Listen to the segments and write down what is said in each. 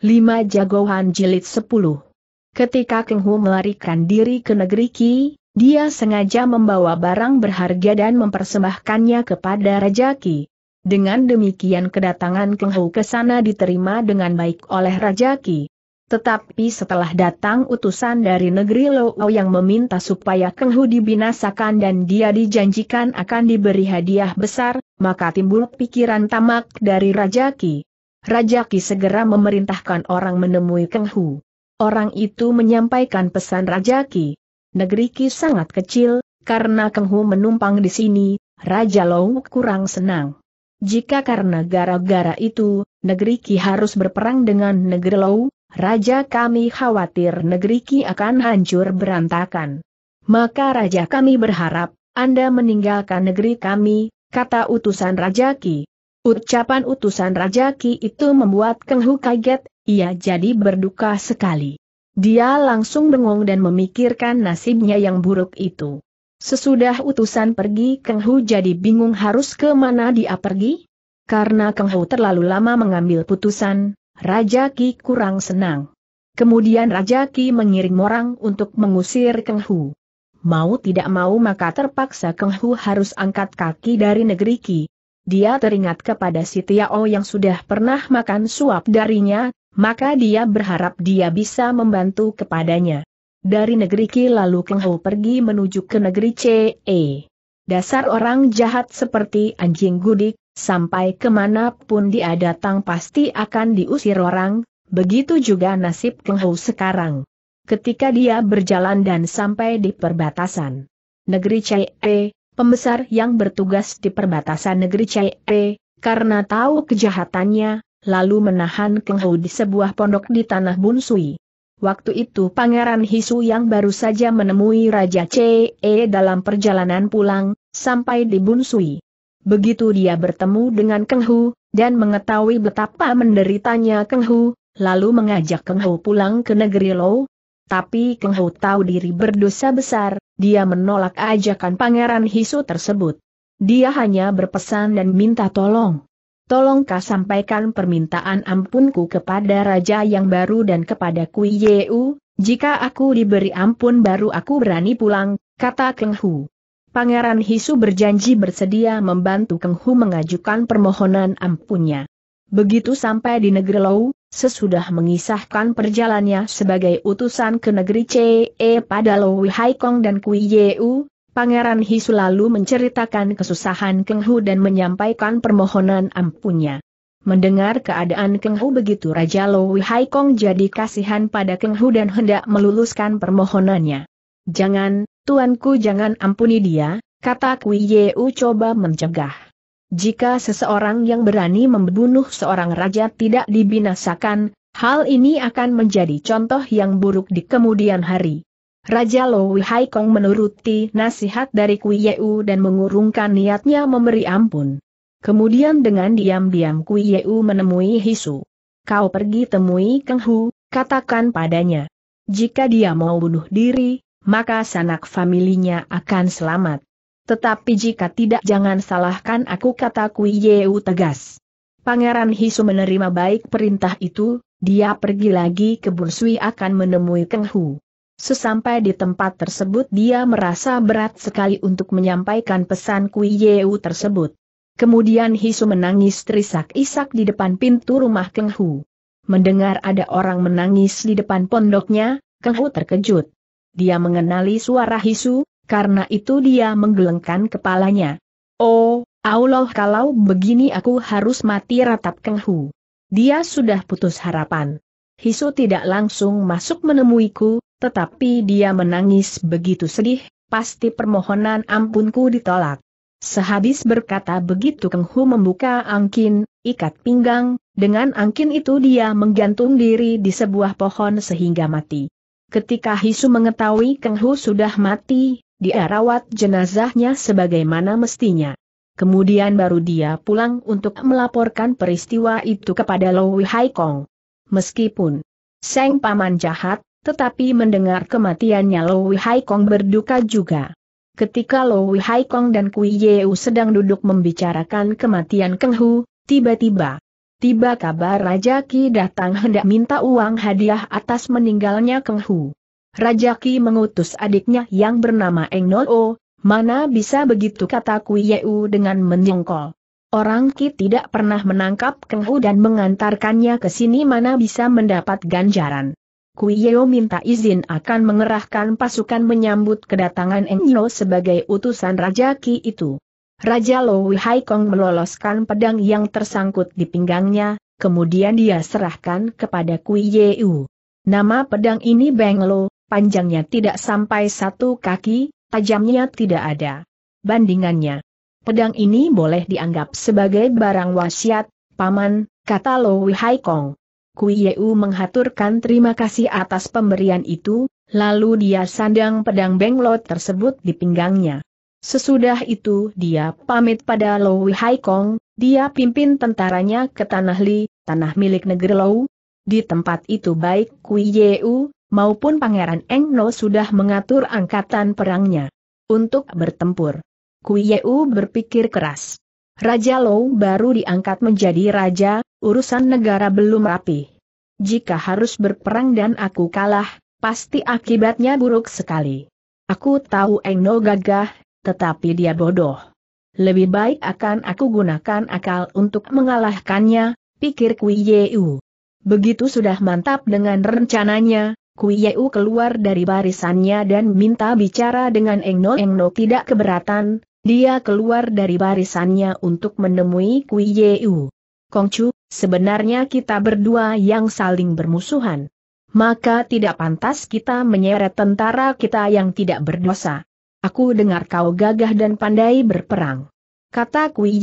5 Jagoan Jilid 10 Ketika Keng Hu melarikan diri ke negeri Ki, dia sengaja membawa barang berharga dan mempersembahkannya kepada Raja Qi. Dengan demikian kedatangan Keng Hu ke sana diterima dengan baik oleh Raja Qi. Tetapi setelah datang utusan dari negeri Lou yang meminta supaya Keng Hu dibinasakan dan dia dijanjikan akan diberi hadiah besar, maka timbul pikiran tamak dari Raja Qi. Raja Ki segera memerintahkan orang menemui Keng Hu. Orang itu menyampaikan pesan Raja Ki. Negeri Ki sangat kecil, karena Keng Hu menumpang di sini, Raja Lou kurang senang. Jika karena gara-gara itu, negeri Ki harus berperang dengan negeri Lou, Raja kami khawatir negeri Ki akan hancur berantakan. Maka Raja kami berharap, Anda meninggalkan negeri kami, kata utusan Raja Ki. Ucapan utusan Raja Ki itu membuat Kang Hu kaget, ia jadi berduka sekali. Dia langsung bengong dan memikirkan nasibnya yang buruk itu. Sesudah utusan pergi Kang Hu jadi bingung harus ke mana dia pergi? Karena Kang Hu terlalu lama mengambil putusan, Raja Ki kurang senang. Kemudian Raja Ki mengirim orang untuk mengusir Kang Hu. Mau tidak mau maka terpaksa Kang Hu harus angkat kaki dari negeri Ki, dia teringat kepada si Tiao yang sudah pernah makan suap darinya, maka dia berharap dia bisa membantu kepadanya. Dari negeri Ki lalu Keng Ho pergi menuju ke negeri C E. Dasar orang jahat seperti anjing gudik, sampai kemanapun dia datang pasti akan diusir orang, begitu juga nasib Keng Ho sekarang. Ketika dia berjalan dan sampai di perbatasan negeri CE, pembesar yang bertugas di perbatasan negeri e, karena tahu kejahatannya, lalu menahan Keng Hou di sebuah pondok di tanah Bunsui. Waktu itu Pangeran Hisu yang baru saja menemui Raja CE dalam perjalanan pulang, sampai di Bunsui. Begitu dia bertemu dengan Keng Hu, dan mengetahui betapa menderitanya Keng Hu, lalu mengajak Keng Hu pulang ke negeri Lou, tapi Keng Ho tahu diri berdosa besar, dia menolak ajakan Pangeran Hisu tersebut. Dia hanya berpesan dan minta tolong. Tolongkah sampaikan permintaan ampunku kepada Raja yang baru dan kepada Kui Yeu, jika aku diberi ampun baru aku berani pulang, kata Keng Hu. Pangeran Hisu berjanji bersedia membantu Keng Hu mengajukan permohonan ampunnya. Begitu sampai di negeri Lou, Sesudah mengisahkan perjalannya sebagai utusan ke negeri CE pada Lowi Haikong dan Kui Yeu, Pangeran Hi selalu menceritakan kesusahan Keng Hu dan menyampaikan permohonan ampunnya. Mendengar keadaan Keng Hu begitu Raja Lowi Haikong jadi kasihan pada Keng Hu dan hendak meluluskan permohonannya. Jangan, tuanku jangan ampuni dia, kata Kui Yeu coba mencegah. Jika seseorang yang berani membunuh seorang raja tidak dibinasakan, hal ini akan menjadi contoh yang buruk di kemudian hari. Raja Lowi Haikong menuruti nasihat dari Kui Yeu dan mengurungkan niatnya memberi ampun. Kemudian dengan diam-diam Kui Yeu menemui Hisu. Kau pergi temui Keng Hu, katakan padanya. Jika dia mau bunuh diri, maka sanak familinya akan selamat. Tetapi jika tidak jangan salahkan aku kata Kui Yeu tegas. Pangeran Hisu menerima baik perintah itu, dia pergi lagi ke Bursui akan menemui Keng Hu. Sesampai di tempat tersebut dia merasa berat sekali untuk menyampaikan pesan Kui Yeu tersebut. Kemudian Hisu menangis terisak-isak di depan pintu rumah Keng Hu. Mendengar ada orang menangis di depan pondoknya, Keng Hu terkejut. Dia mengenali suara Hisu, karena itu dia menggelengkan kepalanya. Oh, Allah kalau begini aku harus mati ratap kenghu. Dia sudah putus harapan. Hisu tidak langsung masuk menemuiku, tetapi dia menangis begitu sedih, pasti permohonan ampunku ditolak. Sehabis berkata begitu Keng Hu membuka angkin, ikat pinggang, dengan angkin itu dia menggantung diri di sebuah pohon sehingga mati. Ketika Hisu mengetahui Keng Hu sudah mati, dia rawat jenazahnya sebagaimana mestinya. Kemudian baru dia pulang untuk melaporkan peristiwa itu kepada Lowi Haikong. Meskipun Seng Paman jahat, tetapi mendengar kematiannya Lowi Haikong berduka juga. Ketika Lowi Haikong dan Kui Yeu sedang duduk membicarakan kematian Keng Hu, tiba-tiba tiba kabar Raja Ki datang hendak minta uang hadiah atas meninggalnya Keng Hu. Raja Ki mengutus adiknya yang bernama Eng Nol-O, mana bisa begitu kata Kui Yeu dengan menyongkol. Orang Ki tidak pernah menangkap Keng U dan mengantarkannya ke sini mana bisa mendapat ganjaran. Kui minta izin akan mengerahkan pasukan menyambut kedatangan Eng Nol sebagai utusan Raja Ki itu. Raja Lo Wihai Kong meloloskan pedang yang tersangkut di pinggangnya, kemudian dia serahkan kepada Kui Yeu. Nama pedang ini Beng Lo, panjangnya tidak sampai satu kaki, tajamnya tidak ada. Bandingannya, pedang ini boleh dianggap sebagai barang wasiat, paman, kata Lo Wihai Kong. Kui Yeu menghaturkan terima kasih atas pemberian itu, lalu dia sandang pedang benglot tersebut di pinggangnya. Sesudah itu dia pamit pada Lo Wihai Kong, dia pimpin tentaranya ke Tanah Li, tanah milik negeri Lo. Di tempat itu baik Kui Yeu, maupun Pangeran Eng No sudah mengatur angkatan perangnya untuk bertempur. Kui Yeu berpikir keras. Raja Lou baru diangkat menjadi raja, urusan negara belum rapi. Jika harus berperang dan aku kalah, pasti akibatnya buruk sekali. Aku tahu Eng No gagah, tetapi dia bodoh. Lebih baik akan aku gunakan akal untuk mengalahkannya, pikir Kui Yeu. Begitu sudah mantap dengan rencananya, Kui keluar dari barisannya dan minta bicara dengan Engno Engno tidak keberatan, dia keluar dari barisannya untuk menemui Kui Kongcu, sebenarnya kita berdua yang saling bermusuhan. Maka tidak pantas kita menyeret tentara kita yang tidak berdosa. Aku dengar kau gagah dan pandai berperang. Kata Kui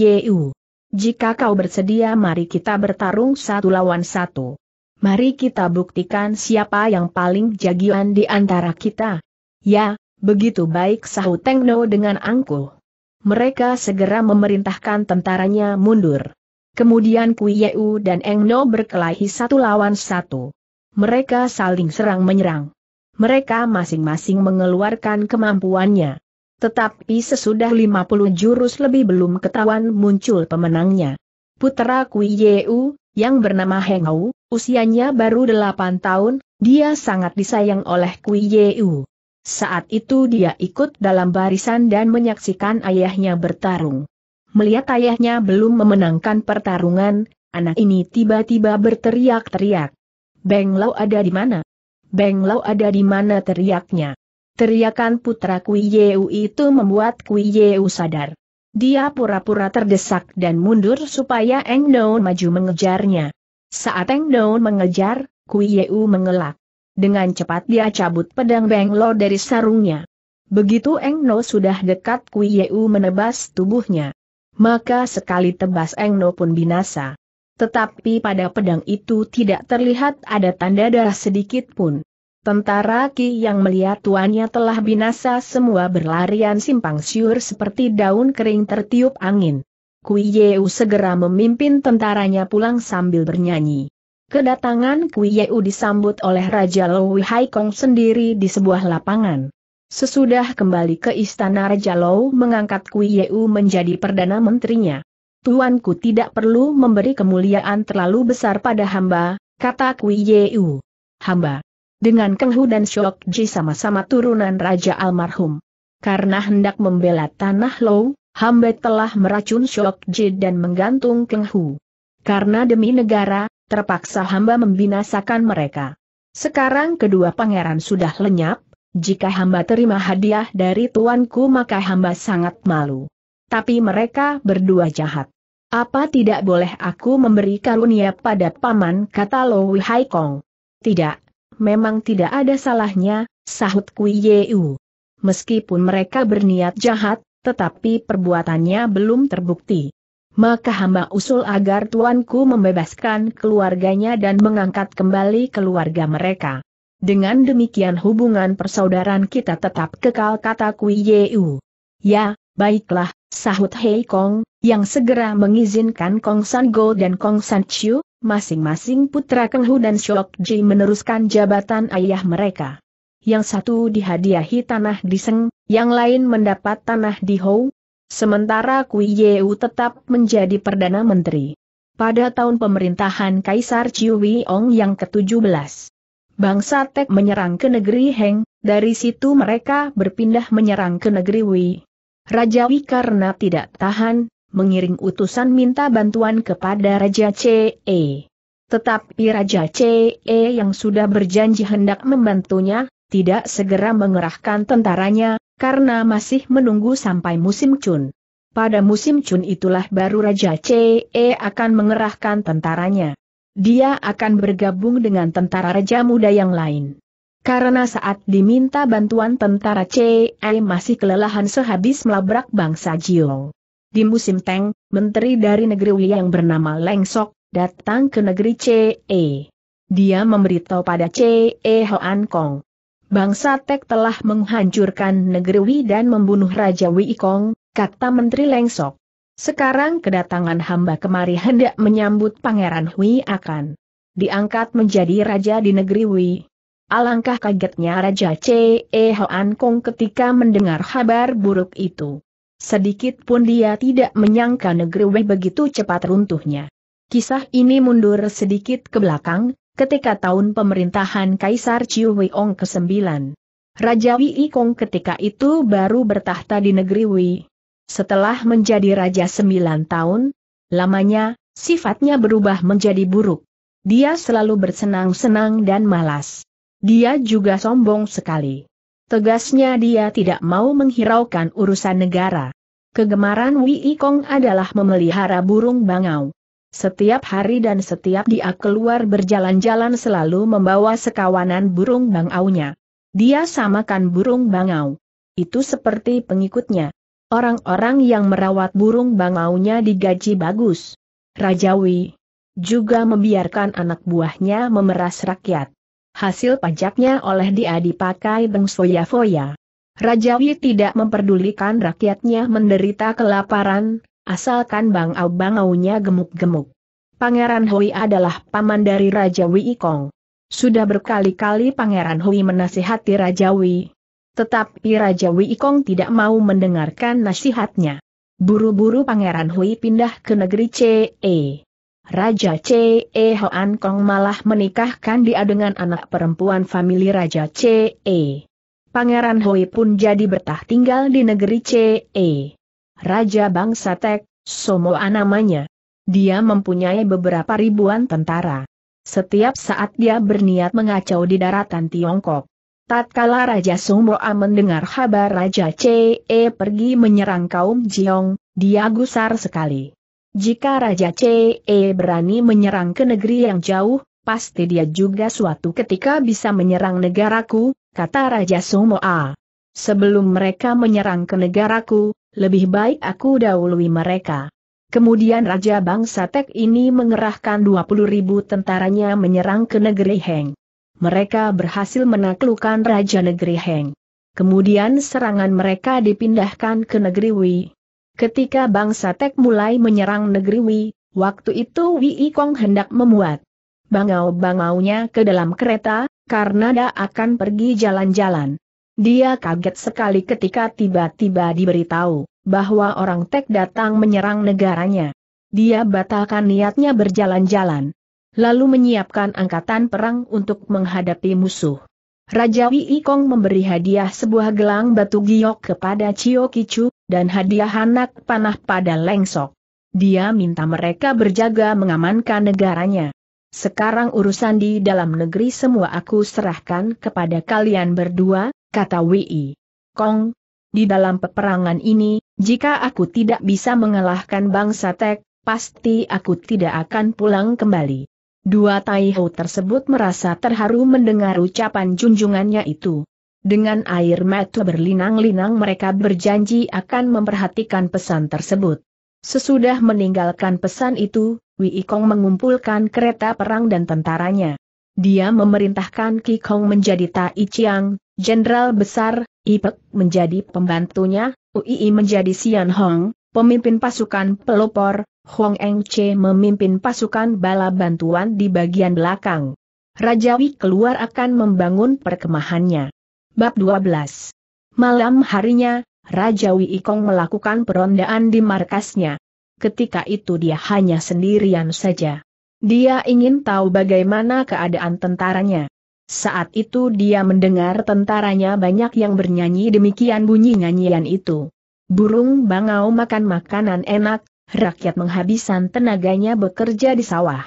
Jika kau bersedia mari kita bertarung satu lawan satu mari kita buktikan siapa yang paling jagian di antara kita. Ya, begitu baik sahut Tengno dengan angkuh. Mereka segera memerintahkan tentaranya mundur. Kemudian Kui Yeu dan Engno berkelahi satu lawan satu. Mereka saling serang menyerang. Mereka masing-masing mengeluarkan kemampuannya. Tetapi sesudah 50 jurus lebih belum ketahuan muncul pemenangnya. Putra Kui Yeu, yang bernama Heng usianya baru delapan tahun, dia sangat disayang oleh Kui Yeu. Saat itu dia ikut dalam barisan dan menyaksikan ayahnya bertarung. Melihat ayahnya belum memenangkan pertarungan, anak ini tiba-tiba berteriak-teriak. Beng Lau ada di mana? Beng Lau ada di mana teriaknya? Teriakan putra Kui Yeu itu membuat Kui Yeu sadar. Dia pura-pura terdesak dan mundur supaya Eng Daun maju mengejarnya. Saat Eng Daun mengejar, Kui Yeu mengelak. Dengan cepat dia cabut pedang Beng Lo dari sarungnya. Begitu Eng No sudah dekat Kui Yeu menebas tubuhnya. Maka sekali tebas Eng No pun binasa. Tetapi pada pedang itu tidak terlihat ada tanda darah sedikit pun. Tentara Ki yang melihat tuannya telah binasa semua berlarian simpang siur seperti daun kering tertiup angin. Kui Yeu segera memimpin tentaranya pulang sambil bernyanyi. Kedatangan Kui Yeu disambut oleh Raja Lowi Haikong sendiri di sebuah lapangan. Sesudah kembali ke istana Raja Lou mengangkat Kui Yeu menjadi Perdana Menterinya. Tuanku tidak perlu memberi kemuliaan terlalu besar pada hamba, kata Kui Yeu. Hamba dengan Keng Hu dan Shok Ji sama-sama turunan Raja Almarhum. Karena hendak membela Tanah Lou, hamba telah meracun Shok Ji dan menggantung Keng Hu. Karena demi negara, terpaksa hamba membinasakan mereka. Sekarang kedua pangeran sudah lenyap, jika hamba terima hadiah dari tuanku maka hamba sangat malu. Tapi mereka berdua jahat. Apa tidak boleh aku memberi karunia pada paman kata Lou Hai Kong. Tidak, memang tidak ada salahnya, sahut Kui Yeu. Meskipun mereka berniat jahat, tetapi perbuatannya belum terbukti. Maka hamba usul agar tuanku membebaskan keluarganya dan mengangkat kembali keluarga mereka. Dengan demikian hubungan persaudaraan kita tetap kekal kata Kui Yeu. Ya, baiklah, sahut Hei Kong, yang segera mengizinkan Kong San Go dan Kong San Chiu, masing-masing putra Keng Hu dan Shok Ji meneruskan jabatan ayah mereka. Yang satu dihadiahi tanah di Seng, yang lain mendapat tanah di Hou, sementara Kui Yeu tetap menjadi Perdana Menteri. Pada tahun pemerintahan Kaisar Chiu Ong yang ke-17, bangsa Tek menyerang ke negeri Heng, dari situ mereka berpindah menyerang ke negeri Wei. Raja Wei karena tidak tahan, mengiring utusan minta bantuan kepada Raja CE. Tetapi Raja CE yang sudah berjanji hendak membantunya, tidak segera mengerahkan tentaranya, karena masih menunggu sampai musim cun. Pada musim cun itulah baru Raja CE akan mengerahkan tentaranya. Dia akan bergabung dengan tentara Raja Muda yang lain. Karena saat diminta bantuan tentara CE masih kelelahan sehabis melabrak bangsa Jiong. Di musim Teng, menteri dari negeri Wei yang bernama Leng Sok, datang ke negeri CE. Dia memberitahu pada CE Hoan Kong. Bangsa Tek telah menghancurkan negeri Wei dan membunuh Raja Wei Kong, kata Menteri Leng Sok. Sekarang kedatangan hamba kemari hendak menyambut Pangeran Hui akan diangkat menjadi raja di negeri Wei. Alangkah kagetnya Raja CE Hoan Kong ketika mendengar kabar buruk itu. Sedikit pun dia tidak menyangka negeri Wei begitu cepat runtuhnya. Kisah ini mundur sedikit ke belakang, ketika tahun pemerintahan Kaisar Chiu Ong ke-9. Raja Wei Kong ketika itu baru bertahta di negeri Wei. Setelah menjadi raja 9 tahun, lamanya, sifatnya berubah menjadi buruk. Dia selalu bersenang-senang dan malas. Dia juga sombong sekali. Tegasnya dia tidak mau menghiraukan urusan negara. Kegemaran Wii Kong adalah memelihara burung bangau. Setiap hari dan setiap dia keluar berjalan-jalan selalu membawa sekawanan burung bangaunya. Dia samakan burung bangau. Itu seperti pengikutnya. Orang-orang yang merawat burung bangaunya digaji bagus. Rajawi juga membiarkan anak buahnya memeras rakyat hasil pajaknya oleh dia dipakai bengsoya-foya. Rajawi tidak memperdulikan rakyatnya menderita kelaparan, asalkan bangau Au Bangaunya gemuk-gemuk. Pangeran Hui adalah paman dari Raja Wei Kong. Sudah berkali-kali Pangeran Hui menasihati Raja Wei. Tetapi Raja Wei Kong tidak mau mendengarkan nasihatnya. Buru-buru Pangeran Hui pindah ke negeri CE. Raja C.E. Hoan Kong malah menikahkan dia dengan anak perempuan famili Raja C.E. Pangeran Hoi pun jadi betah tinggal di negeri C.E. Raja bangsa Tek, Somoa namanya. Dia mempunyai beberapa ribuan tentara. Setiap saat dia berniat mengacau di daratan Tiongkok. Tatkala Raja Somoa mendengar kabar Raja C.E. pergi menyerang kaum Jiong, dia gusar sekali. Jika Raja CE berani menyerang ke negeri yang jauh, pasti dia juga suatu ketika bisa menyerang negaraku, kata Raja Somoa. Sebelum mereka menyerang ke negaraku, lebih baik aku dahului mereka. Kemudian Raja Bangsa Tek ini mengerahkan 20 ribu tentaranya menyerang ke negeri Heng. Mereka berhasil menaklukkan Raja Negeri Heng. Kemudian serangan mereka dipindahkan ke negeri Wei. Ketika bangsa Tek mulai menyerang negeri Wi, waktu itu Wi Kong hendak memuat bangau-bangaunya ke dalam kereta, karena dia akan pergi jalan-jalan. Dia kaget sekali ketika tiba-tiba diberitahu bahwa orang Tek datang menyerang negaranya. Dia batalkan niatnya berjalan-jalan lalu menyiapkan angkatan perang untuk menghadapi musuh. Raja Wi Kong memberi hadiah sebuah gelang batu giok kepada Chio Kicu, dan hadiah anak panah pada lengsok. Dia minta mereka berjaga mengamankan negaranya. Sekarang urusan di dalam negeri semua aku serahkan kepada kalian berdua, kata Wei. Kong, di dalam peperangan ini, jika aku tidak bisa mengalahkan bangsa Tek, pasti aku tidak akan pulang kembali. Dua Taiho tersebut merasa terharu mendengar ucapan junjungannya itu. Dengan air mata berlinang-linang mereka berjanji akan memperhatikan pesan tersebut. Sesudah meninggalkan pesan itu, Wei Kong mengumpulkan kereta perang dan tentaranya. Dia memerintahkan Ki Kong menjadi Tai Chiang, Jenderal Besar, Ipek menjadi pembantunya, Uii menjadi Sian Hong, pemimpin pasukan pelopor, Hong Eng Che memimpin pasukan bala bantuan di bagian belakang. Raja Wei keluar akan membangun perkemahannya. Bab 12 Malam harinya, Raja Wiikong melakukan perondaan di markasnya. Ketika itu dia hanya sendirian saja. Dia ingin tahu bagaimana keadaan tentaranya. Saat itu dia mendengar tentaranya banyak yang bernyanyi demikian bunyi nyanyian itu. Burung bangau makan makanan enak, rakyat menghabiskan tenaganya bekerja di sawah.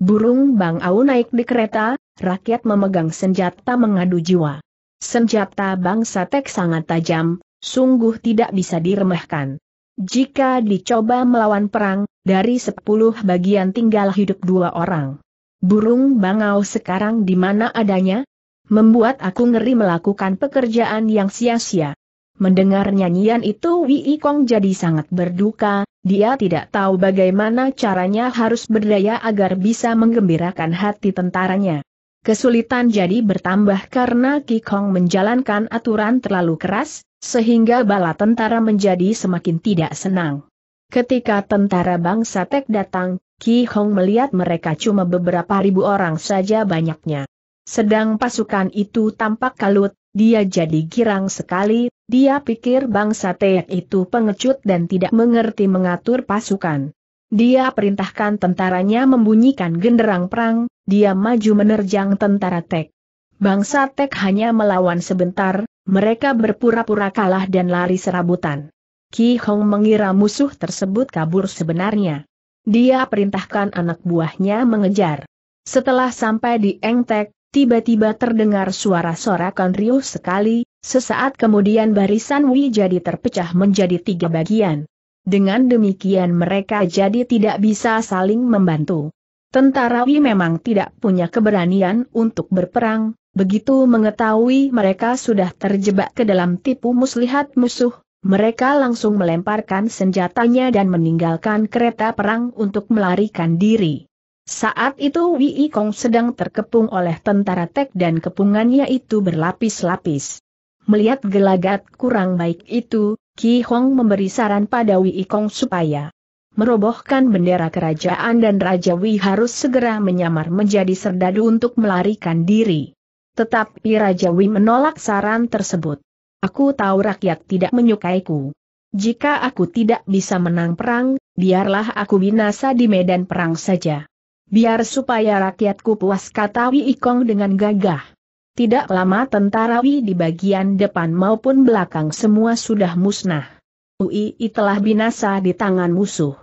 Burung bangau naik di kereta, rakyat memegang senjata mengadu jiwa. Senjata bangsa tek sangat tajam, sungguh tidak bisa diremehkan. Jika dicoba melawan perang, dari sepuluh bagian tinggal hidup dua orang. Burung bangau sekarang di mana adanya? Membuat aku ngeri melakukan pekerjaan yang sia-sia. Mendengar nyanyian itu Wii Kong jadi sangat berduka, dia tidak tahu bagaimana caranya harus berdaya agar bisa menggembirakan hati tentaranya. Kesulitan jadi bertambah karena Ki Kikong menjalankan aturan terlalu keras, sehingga bala tentara menjadi semakin tidak senang. Ketika tentara bangsa Tek datang, Ki Hong melihat mereka cuma beberapa ribu orang saja banyaknya. Sedang pasukan itu tampak kalut, dia jadi girang sekali, dia pikir bangsa Tek itu pengecut dan tidak mengerti mengatur pasukan. Dia perintahkan tentaranya membunyikan genderang perang, dia maju menerjang tentara Tek. Bangsa Tek hanya melawan sebentar, mereka berpura-pura kalah dan lari serabutan. Ki Hong mengira musuh tersebut kabur sebenarnya. Dia perintahkan anak buahnya mengejar. Setelah sampai di Engtek, tiba-tiba terdengar suara sorakan riuh sekali, sesaat kemudian barisan Wi jadi terpecah menjadi tiga bagian. Dengan demikian mereka jadi tidak bisa saling membantu. Tentara Wi memang tidak punya keberanian untuk berperang, begitu mengetahui mereka sudah terjebak ke dalam tipu muslihat musuh, mereka langsung melemparkan senjatanya dan meninggalkan kereta perang untuk melarikan diri. Saat itu Wei Kong sedang terkepung oleh tentara Tek dan kepungannya itu berlapis-lapis. Melihat gelagat kurang baik itu, Ki Hong memberi saran pada Wei Kong supaya merobohkan bendera kerajaan dan Raja Wei harus segera menyamar menjadi serdadu untuk melarikan diri. Tetapi Raja Wei menolak saran tersebut. Aku tahu rakyat tidak menyukaiku. Jika aku tidak bisa menang perang, biarlah aku binasa di medan perang saja. Biar supaya rakyatku puas kata Wei Kong dengan gagah. Tidak lama tentara Wi di bagian depan maupun belakang semua sudah musnah. UII telah binasa di tangan musuh.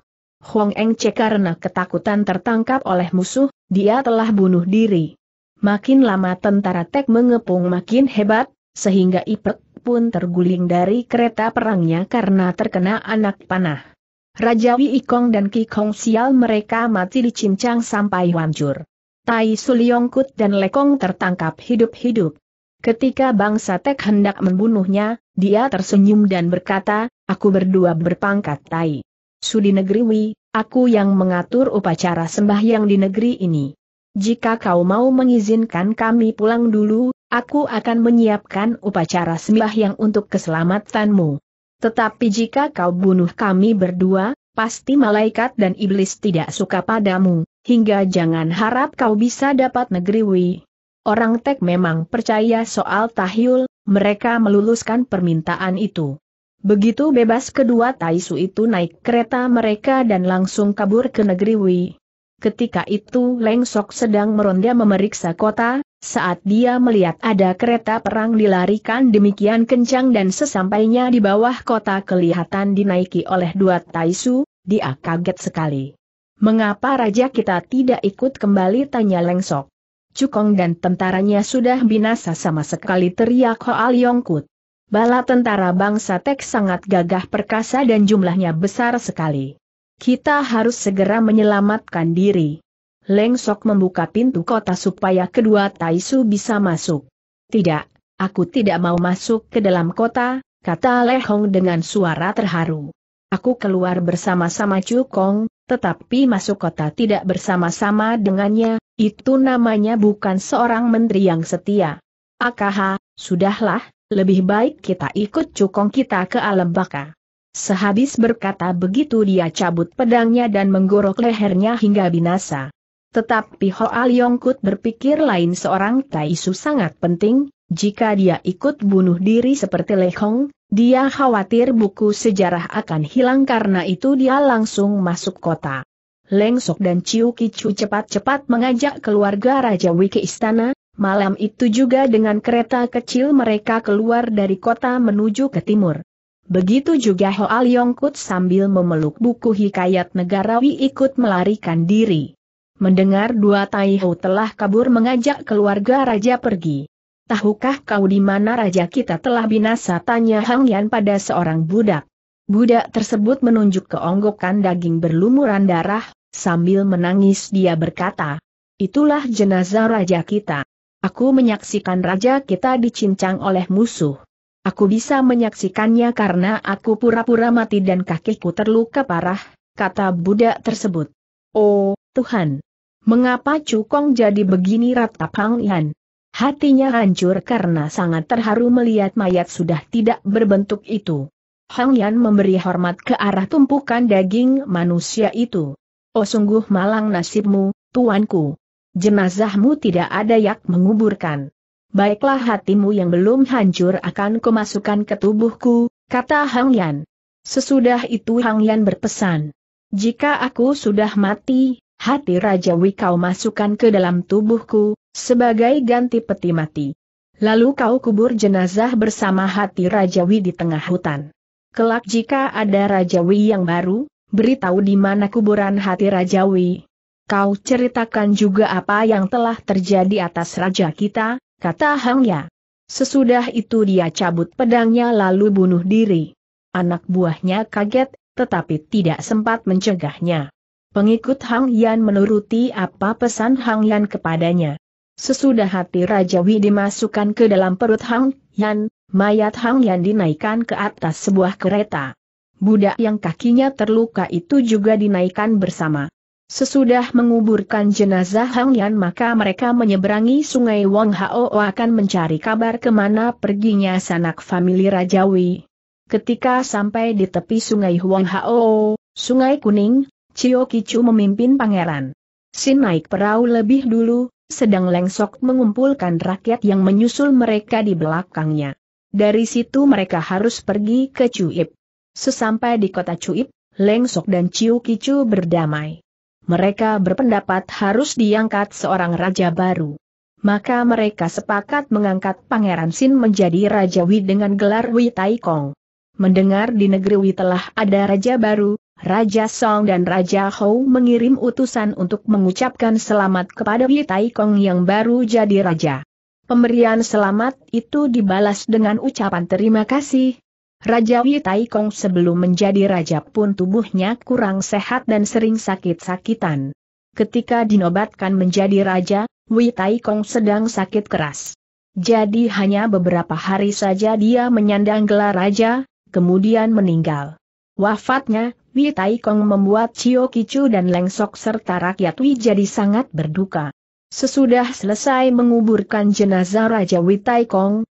Hong Eng Che karena ketakutan tertangkap oleh musuh, dia telah bunuh diri. Makin lama tentara Tek mengepung makin hebat, sehingga Ipek pun terguling dari kereta perangnya karena terkena anak panah. Raja Wi Ikong dan Ki Kong Sial mereka mati dicincang sampai hancur. Tai Suliongkut dan Lekong tertangkap hidup-hidup. Ketika bangsa Tek hendak membunuhnya, dia tersenyum dan berkata, aku berdua berpangkat Tai. Sudi negeri Wi, aku yang mengatur upacara sembahyang di negeri ini. Jika kau mau mengizinkan kami pulang dulu, aku akan menyiapkan upacara sembahyang untuk keselamatanmu. Tetapi jika kau bunuh kami berdua, pasti malaikat dan iblis tidak suka padamu, Hingga jangan harap kau bisa dapat negeri Wei. Orang Tek memang percaya soal tahyul, mereka meluluskan permintaan itu. Begitu bebas kedua Taisu itu naik kereta mereka dan langsung kabur ke negeri Wei. Ketika itu Leng Sok sedang meronda memeriksa kota, saat dia melihat ada kereta perang dilarikan demikian kencang dan sesampainya di bawah kota kelihatan dinaiki oleh dua Taisu, dia kaget sekali. Mengapa raja kita tidak ikut kembali tanya Lengsok? Cukong dan tentaranya sudah binasa sama sekali teriak Hoal Yongkut. Bala tentara bangsa Tek sangat gagah perkasa dan jumlahnya besar sekali. Kita harus segera menyelamatkan diri. Lengsok membuka pintu kota supaya kedua Taisu bisa masuk. Tidak, aku tidak mau masuk ke dalam kota, kata Lehong dengan suara terharu. Aku keluar bersama-sama Cukong, tetapi masuk kota tidak bersama-sama dengannya, itu namanya bukan seorang menteri yang setia. Akaha, sudahlah, lebih baik kita ikut cukong kita ke alam baka. Sehabis berkata begitu dia cabut pedangnya dan menggorok lehernya hingga binasa. Tetapi Hoa Yongkut berpikir lain seorang Taisu sangat penting, jika dia ikut bunuh diri seperti Lehong, dia khawatir buku sejarah akan hilang karena itu dia langsung masuk kota. Lengsok dan Ciu Kicu cepat-cepat mengajak keluarga Raja Wiki Istana, malam itu juga dengan kereta kecil mereka keluar dari kota menuju ke timur. Begitu juga Hoa Yongkut sambil memeluk buku hikayat negarawi ikut melarikan diri. Mendengar dua Taiho telah kabur mengajak keluarga Raja pergi tahukah kau di mana raja kita telah binasa? Tanya Hang Yan pada seorang budak. Budak tersebut menunjuk keonggokan daging berlumuran darah, sambil menangis dia berkata, Itulah jenazah raja kita. Aku menyaksikan raja kita dicincang oleh musuh. Aku bisa menyaksikannya karena aku pura-pura mati dan kakiku terluka parah, kata budak tersebut. Oh, Tuhan! Mengapa Cukong jadi begini ratap Hang Yan? Hatinya hancur karena sangat terharu melihat mayat sudah tidak berbentuk itu. Hang Yan memberi hormat ke arah tumpukan daging manusia itu. Oh sungguh malang nasibmu, tuanku. Jenazahmu tidak ada yang menguburkan. Baiklah hatimu yang belum hancur akan kumasukkan ke tubuhku, kata Hang Yan. Sesudah itu Hang Yan berpesan. Jika aku sudah mati, hati Raja Wikau masukkan ke dalam tubuhku, sebagai ganti peti mati. Lalu kau kubur jenazah bersama hati Rajawi di tengah hutan. Kelak jika ada Rajawi yang baru, beritahu di mana kuburan hati Rajawi. Kau ceritakan juga apa yang telah terjadi atas raja kita, kata Hang Ya. Sesudah itu dia cabut pedangnya lalu bunuh diri. Anak buahnya kaget, tetapi tidak sempat mencegahnya. Pengikut Hang Yan menuruti apa pesan Hang Yan kepadanya. Sesudah hati Raja Wi dimasukkan ke dalam perut Hang Yan, mayat Hang Yan dinaikkan ke atas sebuah kereta. Budak yang kakinya terluka itu juga dinaikkan bersama. Sesudah menguburkan jenazah Hang Yan maka mereka menyeberangi sungai Wang Hao akan mencari kabar kemana perginya sanak famili Rajawi. Ketika sampai di tepi sungai Wang Hao, sungai kuning, Chio Kichu memimpin pangeran. Sin naik perahu lebih dulu, sedang lengsok mengumpulkan rakyat yang menyusul mereka di belakangnya. Dari situ mereka harus pergi ke Cuip. Sesampai di kota Cuip, Lengsok dan Ciu Kicu berdamai. Mereka berpendapat harus diangkat seorang raja baru. Maka mereka sepakat mengangkat Pangeran Sin menjadi Raja Wi dengan gelar Wi Tai Kong. Mendengar di negeri Wi telah ada raja baru, Raja Song dan Raja Hou mengirim utusan untuk mengucapkan selamat kepada Yi Tai Kong yang baru jadi raja. Pemberian selamat itu dibalas dengan ucapan terima kasih. Raja Yi Tai Kong sebelum menjadi raja pun tubuhnya kurang sehat dan sering sakit-sakitan. Ketika dinobatkan menjadi raja, Yi Tai Kong sedang sakit keras. Jadi hanya beberapa hari saja dia menyandang gelar raja, kemudian meninggal. Wafatnya Tai Kong membuat Cio Kicu dan Leng Sok serta rakyat Wi jadi sangat berduka. Sesudah selesai menguburkan jenazah Raja Wi Taikong,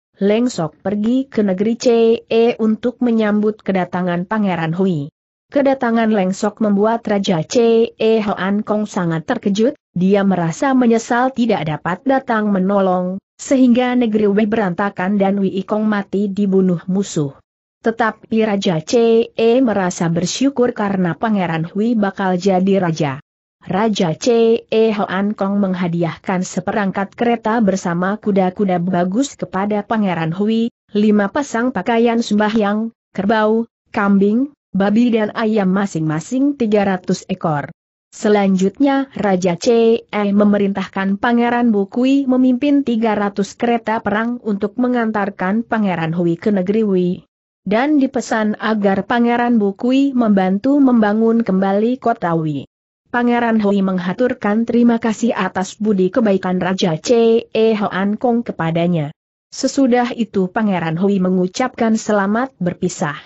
Sok pergi ke negeri CE untuk menyambut kedatangan Pangeran Hui. Kedatangan Leng Sok membuat Raja CE Hoan Kong sangat terkejut, dia merasa menyesal tidak dapat datang menolong, sehingga negeri Wei berantakan dan Wi Kong mati dibunuh musuh. Tetapi Raja CE merasa bersyukur karena Pangeran Hui bakal jadi raja. Raja CE Hoan Kong menghadiahkan seperangkat kereta bersama kuda-kuda bagus kepada Pangeran Hui, lima pasang pakaian sembahyang, kerbau, kambing, babi dan ayam masing-masing 300 ekor. Selanjutnya Raja CE memerintahkan Pangeran Bukui memimpin 300 kereta perang untuk mengantarkan Pangeran Hui ke negeri Hui dan dipesan agar Pangeran Bukui membantu membangun kembali kota Wi. Pangeran Hui menghaturkan terima kasih atas budi kebaikan Raja Chee E. Hoan Kong kepadanya. Sesudah itu Pangeran Hui mengucapkan selamat berpisah.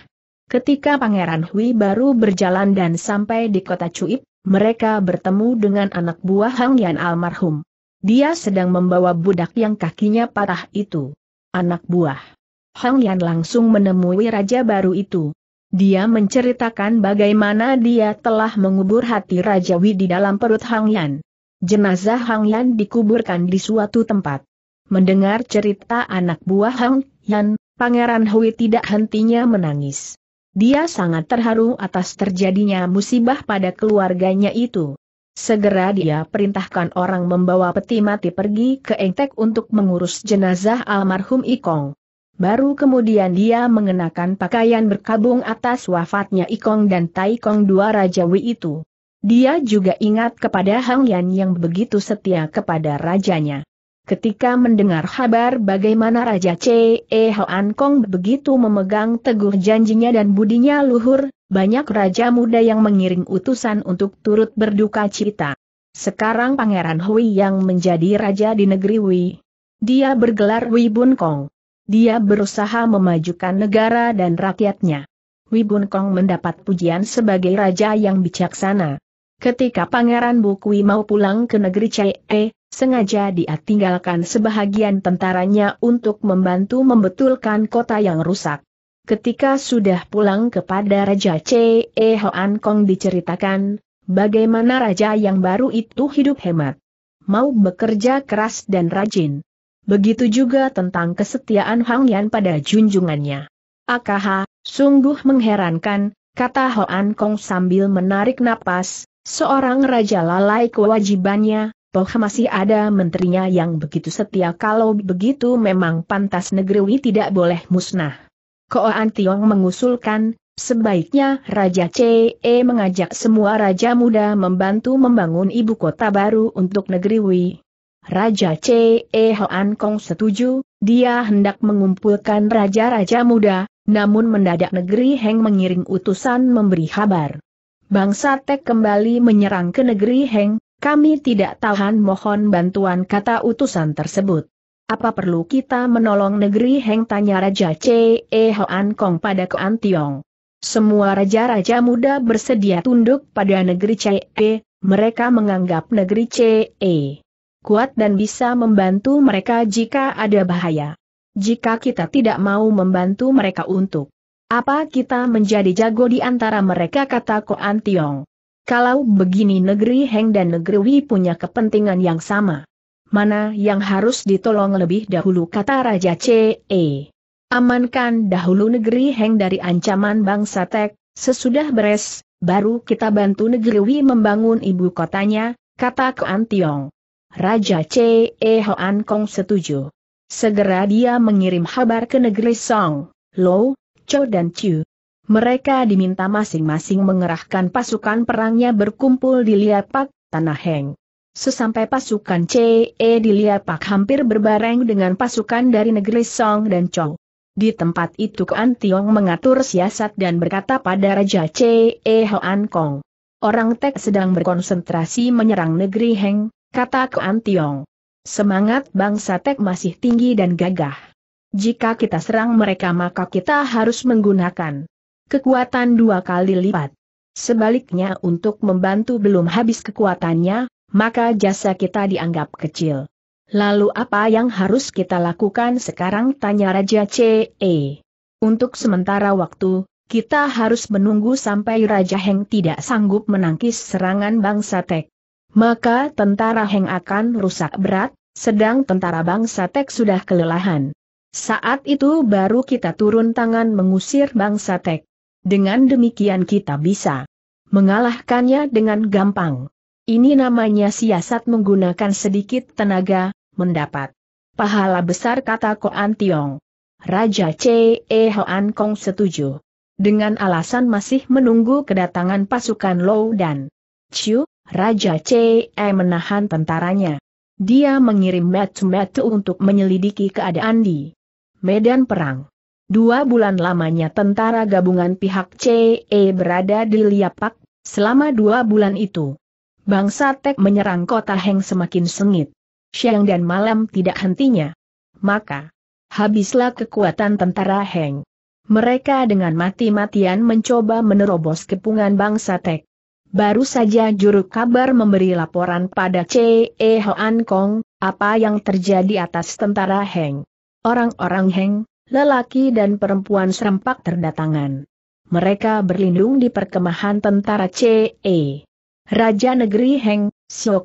Ketika Pangeran Hui baru berjalan dan sampai di kota Cuip, mereka bertemu dengan anak buah Hang Yan almarhum. Dia sedang membawa budak yang kakinya patah itu. Anak buah. Hang Yan langsung menemui raja baru itu. Dia menceritakan bagaimana dia telah mengubur hati Raja Wi di dalam perut Hang Yan. Jenazah Hang Yan dikuburkan di suatu tempat. Mendengar cerita anak buah Hang Yan, Pangeran Hui tidak hentinya menangis. Dia sangat terharu atas terjadinya musibah pada keluarganya itu. Segera dia perintahkan orang membawa peti mati pergi ke Engtek untuk mengurus jenazah almarhum Ikong. Baru kemudian dia mengenakan pakaian berkabung atas wafatnya Ikong dan Taikong dua Raja Wei itu. Dia juga ingat kepada Hang Yan yang begitu setia kepada rajanya. Ketika mendengar kabar bagaimana Raja C.E. E. Hoan Kong begitu memegang teguh janjinya dan budinya luhur, banyak raja muda yang mengiring utusan untuk turut berduka cita. Sekarang Pangeran Hui yang menjadi raja di negeri Wei. Dia bergelar Wei Bun Kong. Dia berusaha memajukan negara dan rakyatnya. Wibun Kong mendapat pujian sebagai raja yang bijaksana. Ketika Pangeran Bukui mau pulang ke negeri E, sengaja dia tinggalkan sebahagian tentaranya untuk membantu membetulkan kota yang rusak. Ketika sudah pulang kepada Raja C. E. Hoan Kong diceritakan, bagaimana raja yang baru itu hidup hemat. Mau bekerja keras dan rajin. Begitu juga tentang kesetiaan Hang Yan pada junjungannya. Akaha, sungguh mengherankan, kata Hoan Kong sambil menarik napas, seorang raja lalai kewajibannya, toh masih ada menterinya yang begitu setia kalau begitu memang pantas negeri tidak boleh musnah. Koan Tiong mengusulkan, sebaiknya Raja E mengajak semua raja muda membantu membangun ibu kota baru untuk negeri Wei. Raja C. E. Hoan Kong setuju, dia hendak mengumpulkan raja-raja muda, namun mendadak negeri Heng mengiring utusan memberi kabar. Bangsa Tek kembali menyerang ke negeri Heng, kami tidak tahan mohon bantuan kata utusan tersebut. Apa perlu kita menolong negeri Heng tanya Raja C. E. Hoan Kong pada Koan Tiong. Semua raja-raja muda bersedia tunduk pada negeri C. E. Mereka menganggap negeri C C.E kuat dan bisa membantu mereka jika ada bahaya. Jika kita tidak mau membantu mereka untuk apa kita menjadi jago di antara mereka kata Koan Tiong. Kalau begini negeri Heng dan negeri Wei punya kepentingan yang sama. Mana yang harus ditolong lebih dahulu kata Raja C.E. Amankan dahulu negeri Heng dari ancaman bangsa Tek, sesudah beres, baru kita bantu negeri Wei membangun ibu kotanya, kata Koan Tiong. Raja C. E. Hoan Kong setuju. Segera dia mengirim kabar ke negeri Song, Lo, Cho dan Chu. Mereka diminta masing-masing mengerahkan pasukan perangnya berkumpul di Liapak, Tanah Heng. Sesampai pasukan CE e di Liapak hampir berbareng dengan pasukan dari negeri Song dan Cho. Di tempat itu Kuan Tiong mengatur siasat dan berkata pada Raja CE Hoan Kong. Orang Tek sedang berkonsentrasi menyerang negeri Heng, kata Kuan Tiong. Semangat bangsa Tek masih tinggi dan gagah. Jika kita serang mereka maka kita harus menggunakan kekuatan dua kali lipat. Sebaliknya untuk membantu belum habis kekuatannya, maka jasa kita dianggap kecil. Lalu apa yang harus kita lakukan sekarang tanya Raja CE. Untuk sementara waktu, kita harus menunggu sampai Raja Heng tidak sanggup menangkis serangan bangsa Tek maka tentara Heng akan rusak berat, sedang tentara bangsa Tek sudah kelelahan. Saat itu baru kita turun tangan mengusir bangsa Tek. Dengan demikian kita bisa mengalahkannya dengan gampang. Ini namanya siasat menggunakan sedikit tenaga, mendapat pahala besar kata Koan Tiong. Raja C. E. Hoan Kong setuju. Dengan alasan masih menunggu kedatangan pasukan Low dan Chiu, Raja CE eh, menahan tentaranya. Dia mengirim metu-metu untuk menyelidiki keadaan di medan perang. Dua bulan lamanya tentara gabungan pihak CE berada di Liapak, selama dua bulan itu. Bangsa Tek menyerang kota Heng semakin sengit. Siang dan malam tidak hentinya. Maka, habislah kekuatan tentara Heng. Mereka dengan mati-matian mencoba menerobos kepungan bangsa Tek. Baru saja juru kabar memberi laporan pada C.E. Hoan Kong, apa yang terjadi atas tentara Heng. Orang-orang Heng, lelaki dan perempuan serempak terdatangan. Mereka berlindung di perkemahan tentara C.E. Raja Negeri Heng,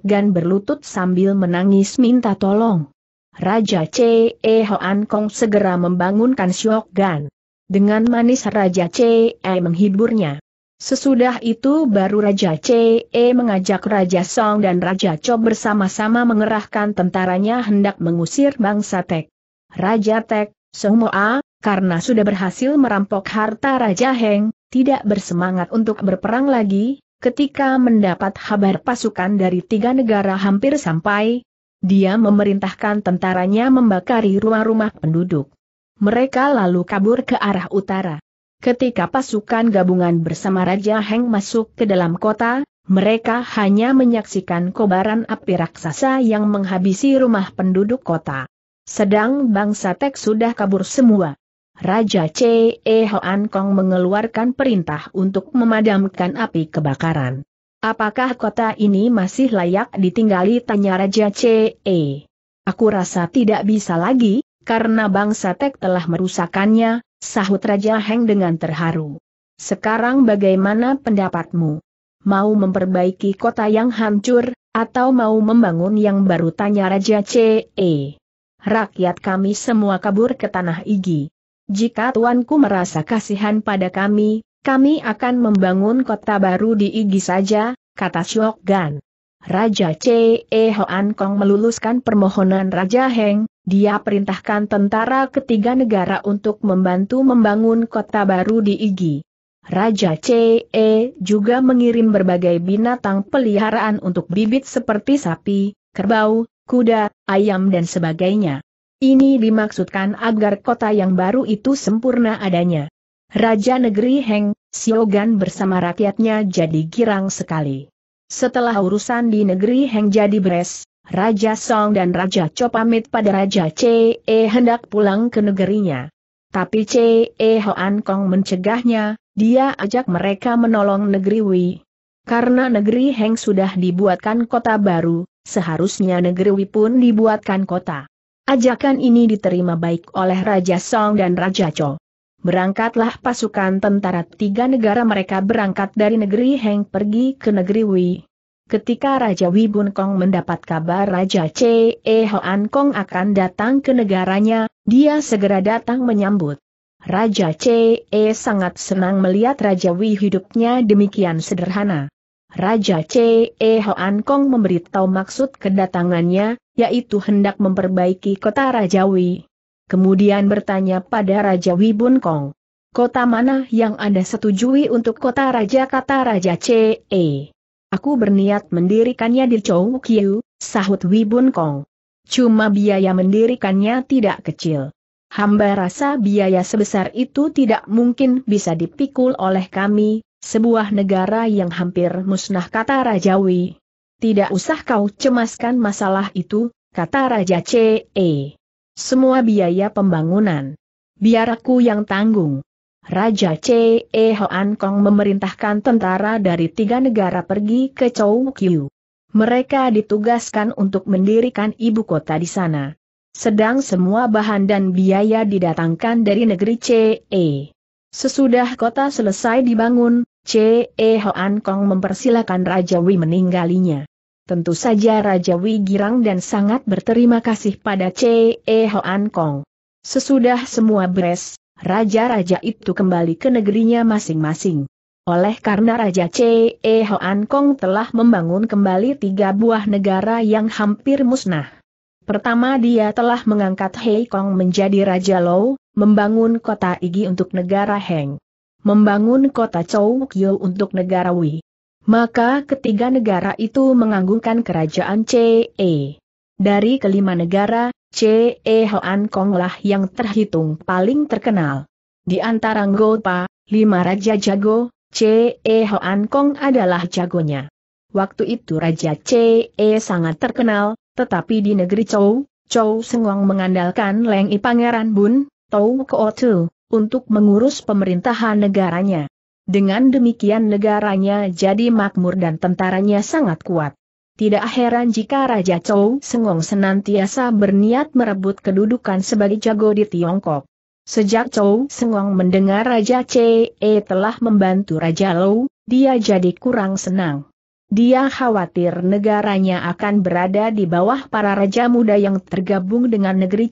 Gan berlutut sambil menangis minta tolong. Raja C.E. Hoan Kong segera membangunkan Gan, Dengan manis Raja C.E. menghiburnya. Sesudah itu baru Raja CE mengajak Raja Song dan Raja Cho bersama-sama mengerahkan tentaranya hendak mengusir bangsa Tek. Raja Tek, semua, karena sudah berhasil merampok harta Raja Heng, tidak bersemangat untuk berperang lagi, ketika mendapat kabar pasukan dari tiga negara hampir sampai, dia memerintahkan tentaranya membakari rumah-rumah penduduk. Mereka lalu kabur ke arah utara. Ketika pasukan gabungan bersama Raja Heng masuk ke dalam kota, mereka hanya menyaksikan kobaran api raksasa yang menghabisi rumah penduduk kota. Sedang bangsa Tek sudah kabur semua. Raja C. E. Hoan Kong mengeluarkan perintah untuk memadamkan api kebakaran. Apakah kota ini masih layak ditinggali tanya Raja C. E. Aku rasa tidak bisa lagi, karena bangsa Tek telah merusakannya, Sahut Raja Heng dengan terharu. Sekarang bagaimana pendapatmu? Mau memperbaiki kota yang hancur, atau mau membangun yang baru tanya Raja C.E. Rakyat kami semua kabur ke tanah Igi. Jika tuanku merasa kasihan pada kami, kami akan membangun kota baru di Igi saja, kata Shogun. Raja C.E. Hoan Kong meluluskan permohonan Raja Heng, dia perintahkan tentara ketiga negara untuk membantu membangun kota baru di Igi. Raja C.E. juga mengirim berbagai binatang peliharaan untuk bibit seperti sapi, kerbau, kuda, ayam dan sebagainya. Ini dimaksudkan agar kota yang baru itu sempurna adanya. Raja negeri Heng, Siogan bersama rakyatnya jadi girang sekali. Setelah urusan di negeri Heng jadi beres, Raja Song dan Raja Cho pamit pada Raja E hendak pulang ke negerinya. Tapi Ce e Hoan Kong mencegahnya, dia ajak mereka menolong negeri Wei. Karena negeri Heng sudah dibuatkan kota baru, seharusnya negeri Wei pun dibuatkan kota. Ajakan ini diterima baik oleh Raja Song dan Raja Cho. Berangkatlah pasukan tentara tiga negara mereka berangkat dari negeri Heng pergi ke negeri Wei. Ketika Raja Bun Kong mendapat kabar Raja C. E. Hoan Kong akan datang ke negaranya, dia segera datang menyambut. Raja C. E. sangat senang melihat Raja Wei hidupnya demikian sederhana. Raja C. E. Hoan Kong memberitahu maksud kedatangannya, yaitu hendak memperbaiki kota Raja Wei. Kemudian bertanya pada Raja Wibun Kong. Kota mana yang Anda setujui untuk kota raja kata Raja C.E. Aku berniat mendirikannya di Chou Kiu, sahut Wibun Kong. Cuma biaya mendirikannya tidak kecil. Hamba rasa biaya sebesar itu tidak mungkin bisa dipikul oleh kami, sebuah negara yang hampir musnah kata Raja Wi. Tidak usah kau cemaskan masalah itu, kata Raja C.E. Semua biaya pembangunan. Biar aku yang tanggung. Raja C.E. Hoan Kong memerintahkan tentara dari tiga negara pergi ke Chow Kiu. Mereka ditugaskan untuk mendirikan ibu kota di sana. Sedang semua bahan dan biaya didatangkan dari negeri C.E. Sesudah kota selesai dibangun, C.E. Hoan Kong mempersilahkan Raja Wei meninggalinya. Tentu saja Raja Girang dan sangat berterima kasih pada C. E. Hoan Kong. Sesudah semua beres, raja-raja itu kembali ke negerinya masing-masing. Oleh karena Raja C. E. Hoan Kong telah membangun kembali tiga buah negara yang hampir musnah. Pertama dia telah mengangkat Hei Kong menjadi Raja Lou, membangun kota Igi untuk negara Heng. Membangun kota Chou Kyo untuk negara Wei maka ketiga negara itu menganggungkan kerajaan CE. Dari kelima negara, CE Hoan Kong lah yang terhitung paling terkenal. Di antara Ngopa, lima raja jago, CE Hoan Kong adalah jagonya. Waktu itu Raja CE sangat terkenal, tetapi di negeri Chow, Chow Sengwang mengandalkan Leng I Pangeran Bun, Tou Kootu, untuk mengurus pemerintahan negaranya. Dengan demikian negaranya jadi makmur dan tentaranya sangat kuat. Tidak heran jika Raja Chou Sengong senantiasa berniat merebut kedudukan sebagai jago di Tiongkok. Sejak Chou Sengong mendengar Raja E telah membantu Raja Lou, dia jadi kurang senang. Dia khawatir negaranya akan berada di bawah para raja muda yang tergabung dengan negeri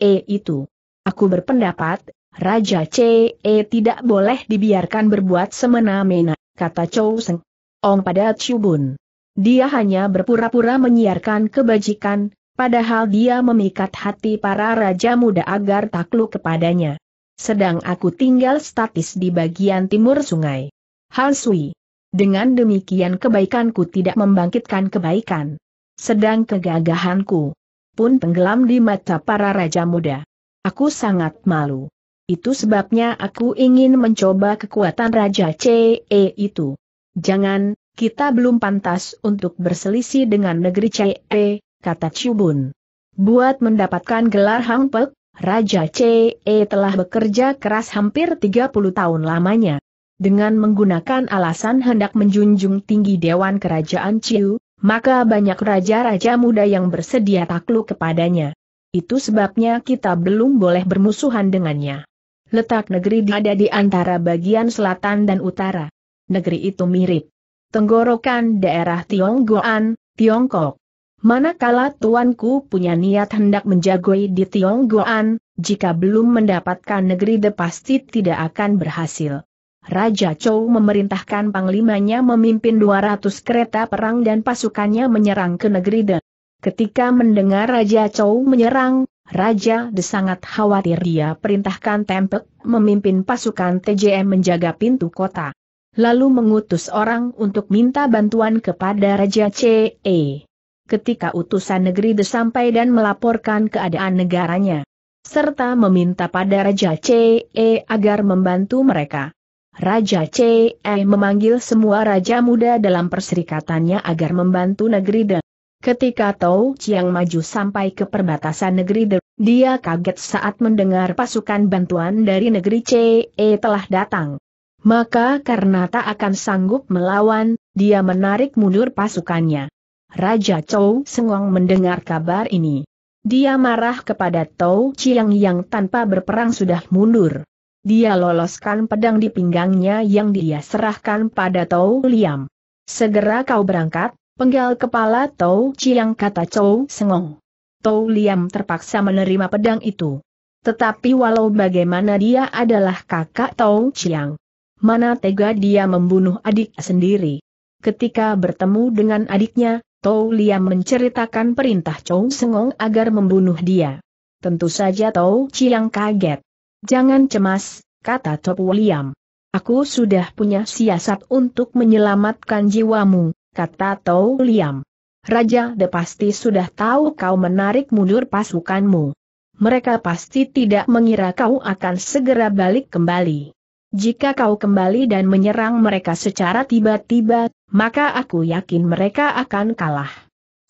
E itu. Aku berpendapat, Raja CE eh, tidak boleh dibiarkan berbuat semena-mena, kata Chou Seng. Ong pada Chubun. Dia hanya berpura-pura menyiarkan kebajikan, padahal dia memikat hati para raja muda agar takluk kepadanya. Sedang aku tinggal statis di bagian timur sungai. Hal Sui. Dengan demikian kebaikanku tidak membangkitkan kebaikan. Sedang kegagahanku pun tenggelam di mata para raja muda. Aku sangat malu. Itu sebabnya aku ingin mencoba kekuatan Raja CE itu. Jangan, kita belum pantas untuk berselisih dengan negeri CE, kata Chubun. Buat mendapatkan gelar Hang Pek, Raja CE telah bekerja keras hampir 30 tahun lamanya. Dengan menggunakan alasan hendak menjunjung tinggi Dewan Kerajaan Chiu, maka banyak raja-raja muda yang bersedia takluk kepadanya. Itu sebabnya kita belum boleh bermusuhan dengannya. Letak negeri ada di antara bagian selatan dan utara. Negeri itu mirip. Tenggorokan daerah Tionggoan, Tiongkok. Manakala tuanku punya niat hendak menjagoi di Tionggoan, jika belum mendapatkan negeri de pasti tidak akan berhasil. Raja Chou memerintahkan panglimanya memimpin 200 kereta perang dan pasukannya menyerang ke negeri De. Ketika mendengar Raja Chou menyerang, Raja De sangat khawatir dia perintahkan Tempek memimpin pasukan TJM menjaga pintu kota. Lalu mengutus orang untuk minta bantuan kepada Raja CE. Ketika utusan negeri De dan melaporkan keadaan negaranya, serta meminta pada Raja CE agar membantu mereka. Raja CE memanggil semua raja muda dalam perserikatannya agar membantu negeri De. Ketika Tau Chiang maju sampai ke perbatasan negeri De, dia kaget saat mendengar pasukan bantuan dari negeri CE telah datang. Maka karena tak akan sanggup melawan, dia menarik mundur pasukannya. Raja Chou Sengong mendengar kabar ini. Dia marah kepada Tau Chiang yang tanpa berperang sudah mundur. Dia loloskan pedang di pinggangnya yang dia serahkan pada Tau Liam. Segera kau berangkat, Penggal kepala Tau Chiang kata Chou Sengong. Tau Liam terpaksa menerima pedang itu. Tetapi walau bagaimana dia adalah kakak Tau Chiang. Mana tega dia membunuh adik sendiri. Ketika bertemu dengan adiknya, Tau Liam menceritakan perintah Chou Sengong agar membunuh dia. Tentu saja Tau Chiang kaget. Jangan cemas, kata Tau Liam. Aku sudah punya siasat untuk menyelamatkan jiwamu kata Tau Liam. Raja De pasti sudah tahu kau menarik mundur pasukanmu. Mereka pasti tidak mengira kau akan segera balik kembali. Jika kau kembali dan menyerang mereka secara tiba-tiba, maka aku yakin mereka akan kalah.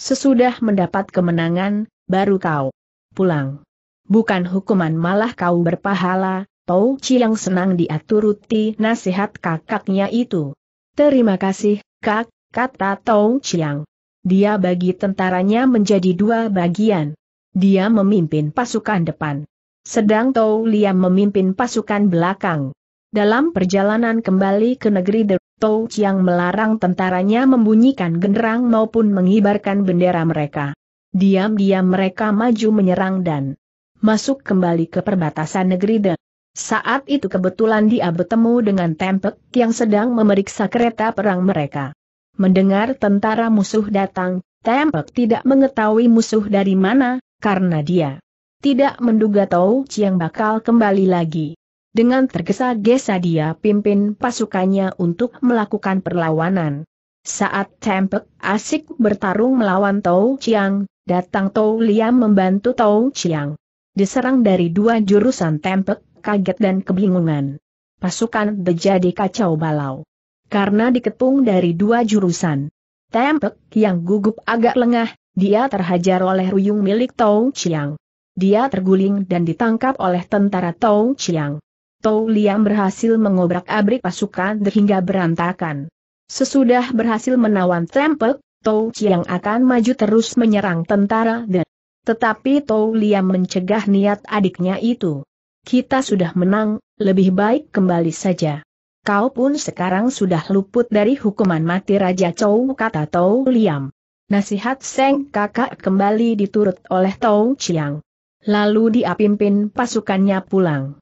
Sesudah mendapat kemenangan, baru kau pulang. Bukan hukuman malah kau berpahala, Tau Chi yang senang diaturuti nasihat kakaknya itu. Terima kasih, Kak, kata Tong Chiang. Dia bagi tentaranya menjadi dua bagian. Dia memimpin pasukan depan. Sedang Tou Liam memimpin pasukan belakang. Dalam perjalanan kembali ke negeri The Tou Chiang melarang tentaranya membunyikan genderang maupun mengibarkan bendera mereka. Diam-diam mereka maju menyerang dan masuk kembali ke perbatasan negeri The. Saat itu kebetulan dia bertemu dengan Tempek yang sedang memeriksa kereta perang mereka. Mendengar tentara musuh datang, Tempek tidak mengetahui musuh dari mana, karena dia tidak menduga Tau Chiang bakal kembali lagi. Dengan tergesa-gesa dia pimpin pasukannya untuk melakukan perlawanan. Saat Tempek asik bertarung melawan Tau Chiang, datang Tau Liam membantu Tau Chiang. Diserang dari dua jurusan Tempek kaget dan kebingungan. Pasukan terjadi kacau balau karena dikepung dari dua jurusan. Tempek yang gugup agak lengah, dia terhajar oleh ruyung milik Tong Chiang. Dia terguling dan ditangkap oleh tentara Tong Chiang. Tou Liang berhasil mengobrak-abrik pasukan sehingga berantakan. Sesudah berhasil menawan Tempek, Tou Chiang akan maju terus menyerang tentara Tetapi Tou Liang mencegah niat adiknya itu. Kita sudah menang, lebih baik kembali saja kau pun sekarang sudah luput dari hukuman mati Raja Chou kata Tau Liam. Nasihat Seng kakak kembali diturut oleh Tau Chiang. Lalu dia pimpin pasukannya pulang.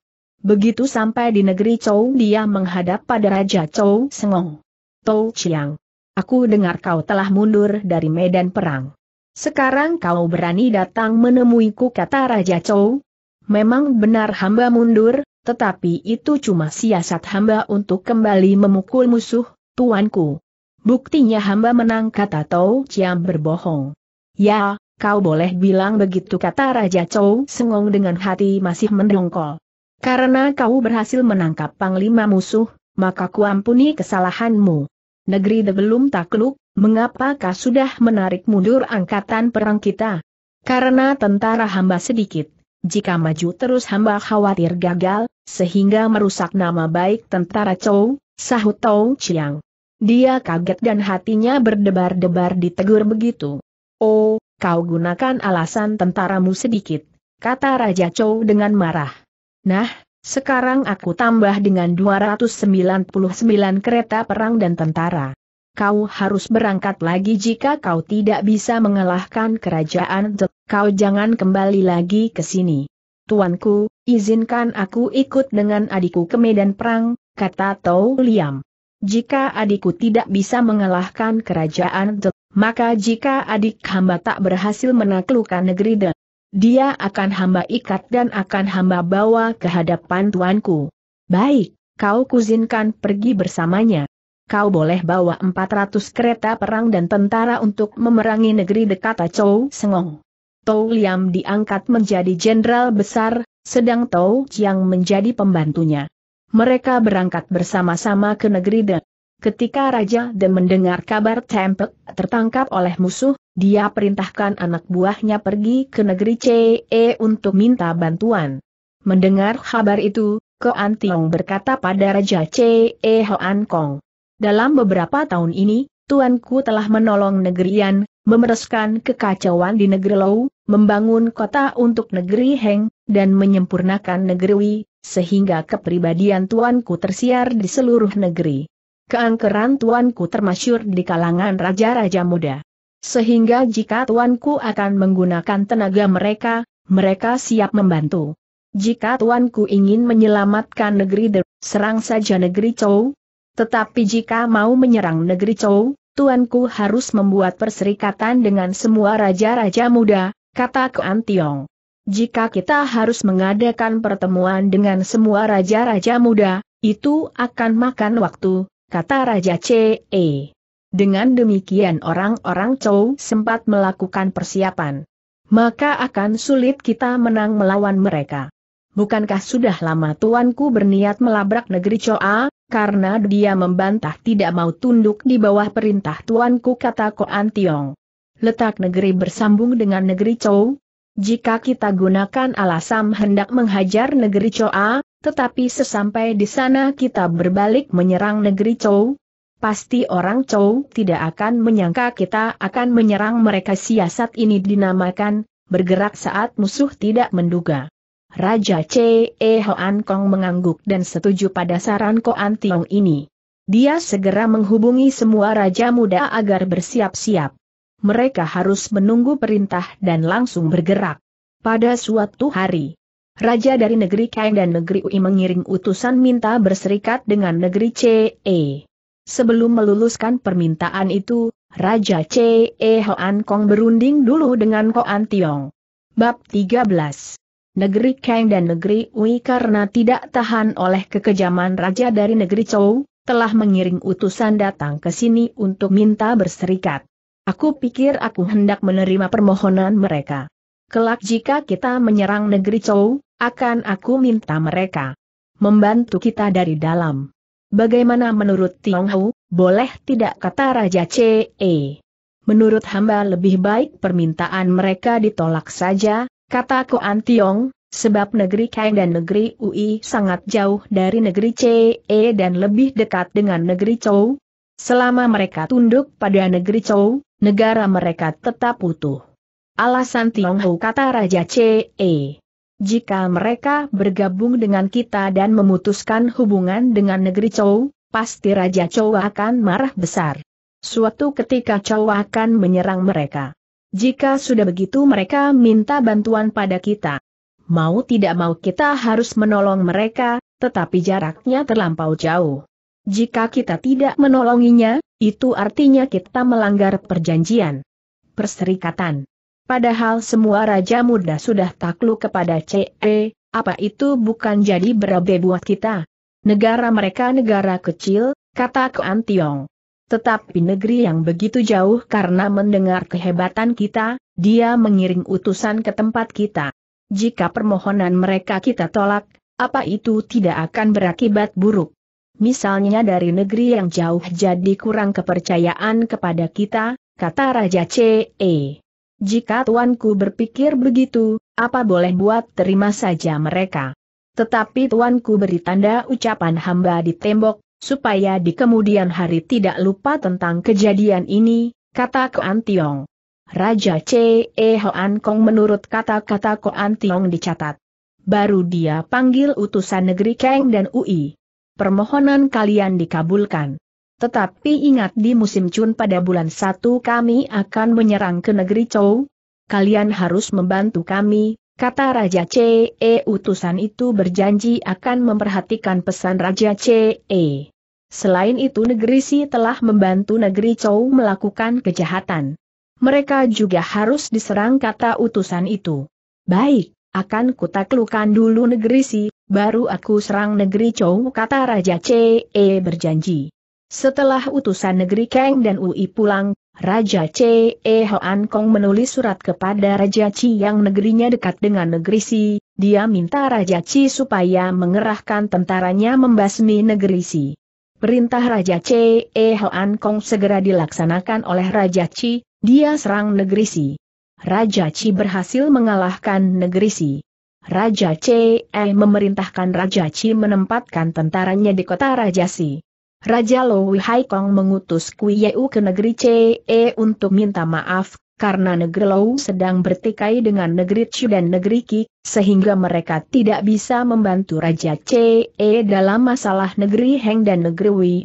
Begitu sampai di negeri Chou dia menghadap pada Raja Chou Sengong. Tau Chiang. Aku dengar kau telah mundur dari medan perang. Sekarang kau berani datang menemuiku kata Raja Chou. Memang benar hamba mundur, tetapi itu cuma siasat hamba untuk kembali memukul musuh, tuanku. Buktinya hamba menang kata Tau Chiam berbohong. Ya, kau boleh bilang begitu kata Raja Chou, Sengong dengan hati masih mendongkol. Karena kau berhasil menangkap panglima musuh, maka kuampuni kesalahanmu. Negeri de belum takluk, mengapa kau sudah menarik mundur angkatan perang kita? Karena tentara hamba sedikit. Jika maju terus hamba khawatir gagal, sehingga merusak nama baik tentara Chow, sahut Tong Chiang. Dia kaget dan hatinya berdebar-debar ditegur begitu. Oh, kau gunakan alasan tentaramu sedikit, kata Raja Chow dengan marah. Nah, sekarang aku tambah dengan 299 kereta perang dan tentara kau harus berangkat lagi jika kau tidak bisa mengalahkan kerajaan Zek. Kau jangan kembali lagi ke sini. Tuanku, izinkan aku ikut dengan adikku ke medan perang, kata Tau Liam. Jika adikku tidak bisa mengalahkan kerajaan Zek, maka jika adik hamba tak berhasil menaklukkan negeri Zek, dia akan hamba ikat dan akan hamba bawa ke hadapan tuanku. Baik, kau kuzinkan pergi bersamanya kau boleh bawa 400 kereta perang dan tentara untuk memerangi negeri dekat Chou Sengong. Tou Liam diangkat menjadi jenderal besar, sedang Tou Chiang menjadi pembantunya. Mereka berangkat bersama-sama ke negeri De. Ketika Raja De mendengar kabar Tempek tertangkap oleh musuh, dia perintahkan anak buahnya pergi ke negeri CE untuk minta bantuan. Mendengar kabar itu, Koan Antiong berkata pada Raja CE Hoan Kong. Dalam beberapa tahun ini, tuanku telah menolong negerian, memereskan kekacauan di negeri Lou, membangun kota untuk negeri Heng, dan menyempurnakan negeri Wei, sehingga kepribadian tuanku tersiar di seluruh negeri. Keangkeran tuanku termasyur di kalangan raja-raja muda. Sehingga jika tuanku akan menggunakan tenaga mereka, mereka siap membantu. Jika tuanku ingin menyelamatkan negeri serang saja negeri Chou, tetapi jika mau menyerang negeri Chou, tuanku harus membuat perserikatan dengan semua raja-raja muda, kata Kuan Tiong. Jika kita harus mengadakan pertemuan dengan semua raja-raja muda, itu akan makan waktu, kata Raja C.E. Dengan demikian orang-orang Chou sempat melakukan persiapan. Maka akan sulit kita menang melawan mereka. Bukankah sudah lama tuanku berniat melabrak negeri Choa, karena dia membantah tidak mau tunduk di bawah perintah tuanku kata Koan Tiong. Letak negeri bersambung dengan negeri Chou. Jika kita gunakan alasan hendak menghajar negeri Choa, ah, tetapi sesampai di sana kita berbalik menyerang negeri Chou, pasti orang Chou tidak akan menyangka kita akan menyerang mereka siasat ini dinamakan, bergerak saat musuh tidak menduga. Raja C. E. Hoan Kong mengangguk dan setuju pada saran Koan Tiong ini. Dia segera menghubungi semua raja muda agar bersiap-siap. Mereka harus menunggu perintah dan langsung bergerak. Pada suatu hari, Raja dari negeri Kang dan negeri Ui mengiring utusan minta berserikat dengan negeri C E. Sebelum meluluskan permintaan itu, Raja C Ho Hoan Kong berunding dulu dengan Koan Tiong. Bab 13 negeri Kang dan negeri Wei karena tidak tahan oleh kekejaman raja dari negeri Chou, telah mengiring utusan datang ke sini untuk minta berserikat. Aku pikir aku hendak menerima permohonan mereka. Kelak jika kita menyerang negeri Chou, akan aku minta mereka membantu kita dari dalam. Bagaimana menurut Tiong Hou, boleh tidak kata Raja C.E. Menurut hamba lebih baik permintaan mereka ditolak saja, Kata Koan Tiong, sebab negeri Kang dan negeri Ui sangat jauh dari negeri CE dan lebih dekat dengan negeri Chou. Selama mereka tunduk pada negeri Chou, negara mereka tetap utuh. Alasan Tionghu kata Raja CE. Jika mereka bergabung dengan kita dan memutuskan hubungan dengan negeri Chou, pasti Raja Chou akan marah besar. Suatu ketika Chou akan menyerang mereka. Jika sudah begitu mereka minta bantuan pada kita. Mau tidak mau kita harus menolong mereka, tetapi jaraknya terlampau jauh. Jika kita tidak menolonginya, itu artinya kita melanggar perjanjian perserikatan. Padahal semua raja muda sudah takluk kepada CE, apa itu bukan jadi berabe buat kita? Negara mereka negara kecil, kata Tiong. Tetapi negeri yang begitu jauh karena mendengar kehebatan kita, dia mengiring utusan ke tempat kita. Jika permohonan mereka kita tolak, apa itu tidak akan berakibat buruk? Misalnya dari negeri yang jauh jadi kurang kepercayaan kepada kita, kata Raja C.E. Jika tuanku berpikir begitu, apa boleh buat terima saja mereka. Tetapi tuanku beri tanda ucapan hamba di tembok, supaya di kemudian hari tidak lupa tentang kejadian ini, kata Koan Tiong. Raja C. E. Hoan Kong menurut kata-kata Koan Tiong dicatat. Baru dia panggil utusan negeri Kang dan UI. Permohonan kalian dikabulkan. Tetapi ingat di musim Chun pada bulan 1 kami akan menyerang ke negeri Chou. Kalian harus membantu kami, kata Raja CE utusan itu berjanji akan memperhatikan pesan Raja CE. Selain itu negeri Si telah membantu negeri Chou melakukan kejahatan. Mereka juga harus diserang kata utusan itu. Baik, akan kutaklukan dulu negeri Si, baru aku serang negeri Chou kata Raja E berjanji. Setelah utusan negeri Kang dan Ui pulang, Raja C. E. Hoan Kong menulis surat kepada Raja Ci yang negerinya dekat dengan negeri Si, dia minta Raja Ci supaya mengerahkan tentaranya membasmi negeri Si. Perintah Raja C. E. Hoan Kong segera dilaksanakan oleh Raja C. dia serang negeri Si. Raja C berhasil mengalahkan negeri Si. Raja C. E. memerintahkan Raja C menempatkan tentaranya di kota Raja Si. Raja Lo Wihai Kong mengutus Kui Yeu ke negeri E untuk minta maaf, karena negeri Lou sedang bertikai dengan negeri Chu dan negeri Qi, sehingga mereka tidak bisa membantu Raja CE dalam masalah negeri Heng dan negeri Wei.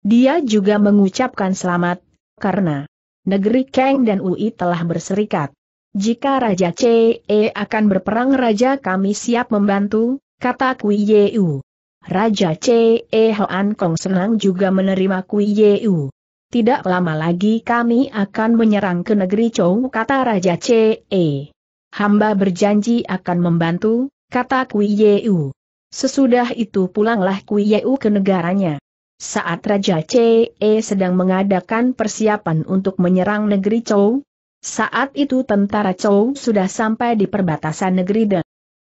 Dia juga mengucapkan selamat, karena negeri Kang dan Ui telah berserikat. Jika Raja CE akan berperang Raja kami siap membantu, kata Kui Yeu. Raja CE Hoan Kong senang juga menerima Kui Yeu tidak lama lagi kami akan menyerang ke negeri Chou kata Raja C.E. Hamba berjanji akan membantu, kata Kui Yeu. Sesudah itu pulanglah Kui Yeu ke negaranya. Saat Raja C.E. sedang mengadakan persiapan untuk menyerang negeri Chou, saat itu tentara Chou sudah sampai di perbatasan negeri De.